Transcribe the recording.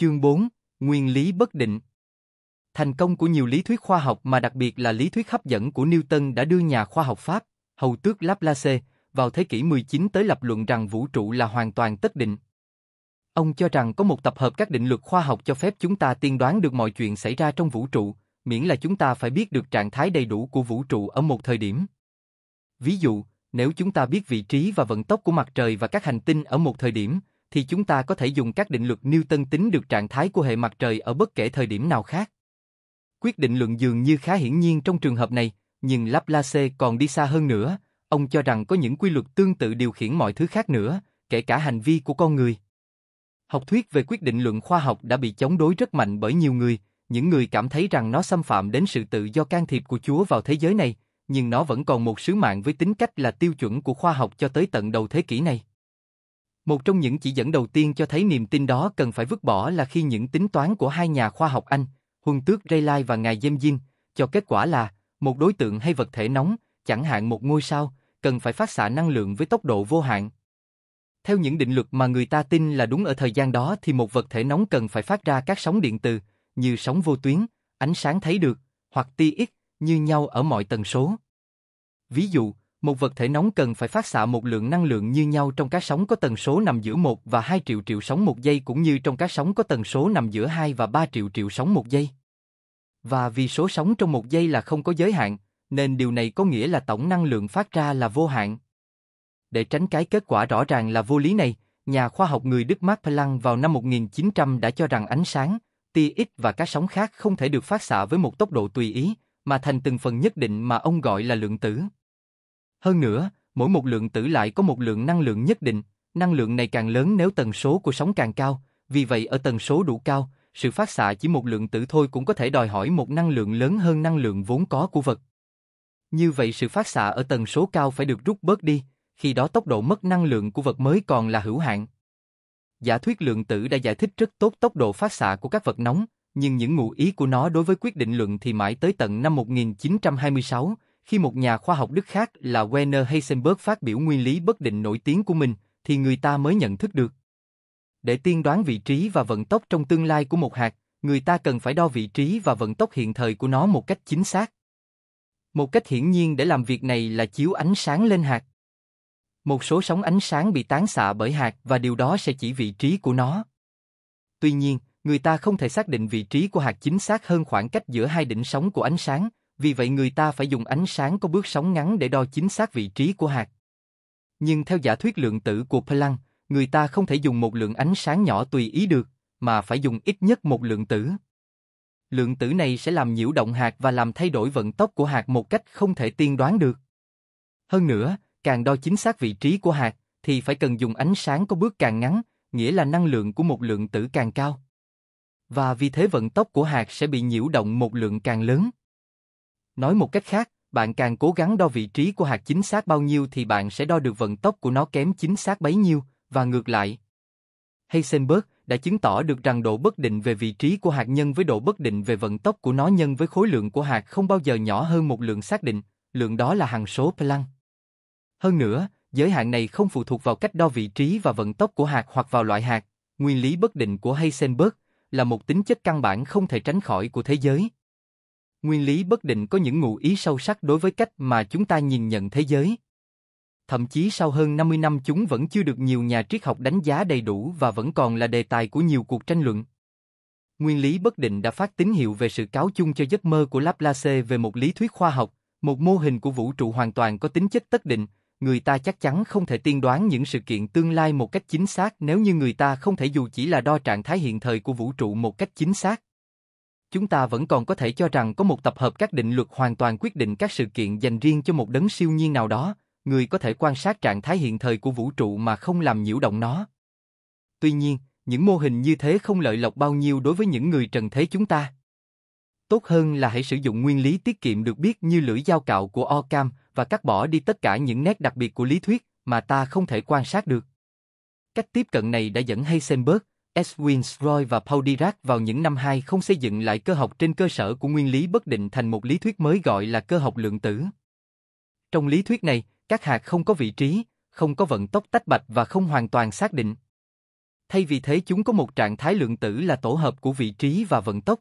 Chương 4, Nguyên lý bất định Thành công của nhiều lý thuyết khoa học mà đặc biệt là lý thuyết hấp dẫn của Newton đã đưa nhà khoa học Pháp, hầu tước Laplace, vào thế kỷ 19 tới lập luận rằng vũ trụ là hoàn toàn tất định. Ông cho rằng có một tập hợp các định luật khoa học cho phép chúng ta tiên đoán được mọi chuyện xảy ra trong vũ trụ, miễn là chúng ta phải biết được trạng thái đầy đủ của vũ trụ ở một thời điểm. Ví dụ, nếu chúng ta biết vị trí và vận tốc của mặt trời và các hành tinh ở một thời điểm, thì chúng ta có thể dùng các định luật Newton tính được trạng thái của hệ mặt trời ở bất kể thời điểm nào khác. Quyết định luận dường như khá hiển nhiên trong trường hợp này, nhưng Laplace còn đi xa hơn nữa, ông cho rằng có những quy luật tương tự điều khiển mọi thứ khác nữa, kể cả hành vi của con người. Học thuyết về quyết định luận khoa học đã bị chống đối rất mạnh bởi nhiều người, những người cảm thấy rằng nó xâm phạm đến sự tự do can thiệp của Chúa vào thế giới này, nhưng nó vẫn còn một sứ mạng với tính cách là tiêu chuẩn của khoa học cho tới tận đầu thế kỷ này. Một trong những chỉ dẫn đầu tiên cho thấy niềm tin đó cần phải vứt bỏ là khi những tính toán của hai nhà khoa học Anh, Huân Tước Rayleigh và Ngài James Dean, cho kết quả là một đối tượng hay vật thể nóng, chẳng hạn một ngôi sao, cần phải phát xạ năng lượng với tốc độ vô hạn. Theo những định luật mà người ta tin là đúng ở thời gian đó thì một vật thể nóng cần phải phát ra các sóng điện từ, như sóng vô tuyến, ánh sáng thấy được, hoặc tia X, như nhau ở mọi tần số. Ví dụ, một vật thể nóng cần phải phát xạ một lượng năng lượng như nhau trong các sóng có tần số nằm giữa 1 và 2 triệu triệu sóng một giây cũng như trong các sóng có tần số nằm giữa 2 và 3 triệu triệu sóng một giây. Và vì số sóng trong một giây là không có giới hạn, nên điều này có nghĩa là tổng năng lượng phát ra là vô hạn. Để tránh cái kết quả rõ ràng là vô lý này, nhà khoa học người Đức Mark Planck vào năm 1900 đã cho rằng ánh sáng, tia X và các sóng khác không thể được phát xạ với một tốc độ tùy ý, mà thành từng phần nhất định mà ông gọi là lượng tử. Hơn nữa, mỗi một lượng tử lại có một lượng năng lượng nhất định, năng lượng này càng lớn nếu tần số của sóng càng cao, vì vậy ở tần số đủ cao, sự phát xạ chỉ một lượng tử thôi cũng có thể đòi hỏi một năng lượng lớn hơn năng lượng vốn có của vật. Như vậy sự phát xạ ở tần số cao phải được rút bớt đi, khi đó tốc độ mất năng lượng của vật mới còn là hữu hạn. Giả thuyết lượng tử đã giải thích rất tốt tốc độ phát xạ của các vật nóng, nhưng những ngụ ý của nó đối với quyết định luận thì mãi tới tận năm 1926, khi một nhà khoa học Đức khác là Werner Heisenberg phát biểu nguyên lý bất định nổi tiếng của mình, thì người ta mới nhận thức được. Để tiên đoán vị trí và vận tốc trong tương lai của một hạt, người ta cần phải đo vị trí và vận tốc hiện thời của nó một cách chính xác. Một cách hiển nhiên để làm việc này là chiếu ánh sáng lên hạt. Một số sóng ánh sáng bị tán xạ bởi hạt và điều đó sẽ chỉ vị trí của nó. Tuy nhiên, người ta không thể xác định vị trí của hạt chính xác hơn khoảng cách giữa hai đỉnh sóng của ánh sáng, vì vậy người ta phải dùng ánh sáng có bước sóng ngắn để đo chính xác vị trí của hạt. Nhưng theo giả thuyết lượng tử của Planck, người ta không thể dùng một lượng ánh sáng nhỏ tùy ý được, mà phải dùng ít nhất một lượng tử. Lượng tử này sẽ làm nhiễu động hạt và làm thay đổi vận tốc của hạt một cách không thể tiên đoán được. Hơn nữa, càng đo chính xác vị trí của hạt, thì phải cần dùng ánh sáng có bước càng ngắn, nghĩa là năng lượng của một lượng tử càng cao. Và vì thế vận tốc của hạt sẽ bị nhiễu động một lượng càng lớn. Nói một cách khác, bạn càng cố gắng đo vị trí của hạt chính xác bao nhiêu thì bạn sẽ đo được vận tốc của nó kém chính xác bấy nhiêu, và ngược lại. Heisenberg đã chứng tỏ được rằng độ bất định về vị trí của hạt nhân với độ bất định về vận tốc của nó nhân với khối lượng của hạt không bao giờ nhỏ hơn một lượng xác định, lượng đó là hằng số Planck. Hơn nữa, giới hạn này không phụ thuộc vào cách đo vị trí và vận tốc của hạt hoặc vào loại hạt, nguyên lý bất định của Heisenberg là một tính chất căn bản không thể tránh khỏi của thế giới nguyên lý bất định có những ngụ ý sâu sắc đối với cách mà chúng ta nhìn nhận thế giới. Thậm chí sau hơn 50 năm chúng vẫn chưa được nhiều nhà triết học đánh giá đầy đủ và vẫn còn là đề tài của nhiều cuộc tranh luận. Nguyên lý bất định đã phát tín hiệu về sự cáo chung cho giấc mơ của Laplace về một lý thuyết khoa học, một mô hình của vũ trụ hoàn toàn có tính chất tất định, người ta chắc chắn không thể tiên đoán những sự kiện tương lai một cách chính xác nếu như người ta không thể dù chỉ là đo trạng thái hiện thời của vũ trụ một cách chính xác chúng ta vẫn còn có thể cho rằng có một tập hợp các định luật hoàn toàn quyết định các sự kiện dành riêng cho một đấng siêu nhiên nào đó, người có thể quan sát trạng thái hiện thời của vũ trụ mà không làm nhiễu động nó. Tuy nhiên, những mô hình như thế không lợi lộc bao nhiêu đối với những người trần thế chúng ta. Tốt hơn là hãy sử dụng nguyên lý tiết kiệm được biết như lưỡi dao cạo của Ockham và cắt bỏ đi tất cả những nét đặc biệt của lý thuyết mà ta không thể quan sát được. Cách tiếp cận này đã dẫn Heisenberg, Edwin Roy và Paul Dirac vào những năm 2 không xây dựng lại cơ học trên cơ sở của nguyên lý bất định thành một lý thuyết mới gọi là cơ học lượng tử. Trong lý thuyết này, các hạt không có vị trí, không có vận tốc tách bạch và không hoàn toàn xác định. Thay vì thế chúng có một trạng thái lượng tử là tổ hợp của vị trí và vận tốc.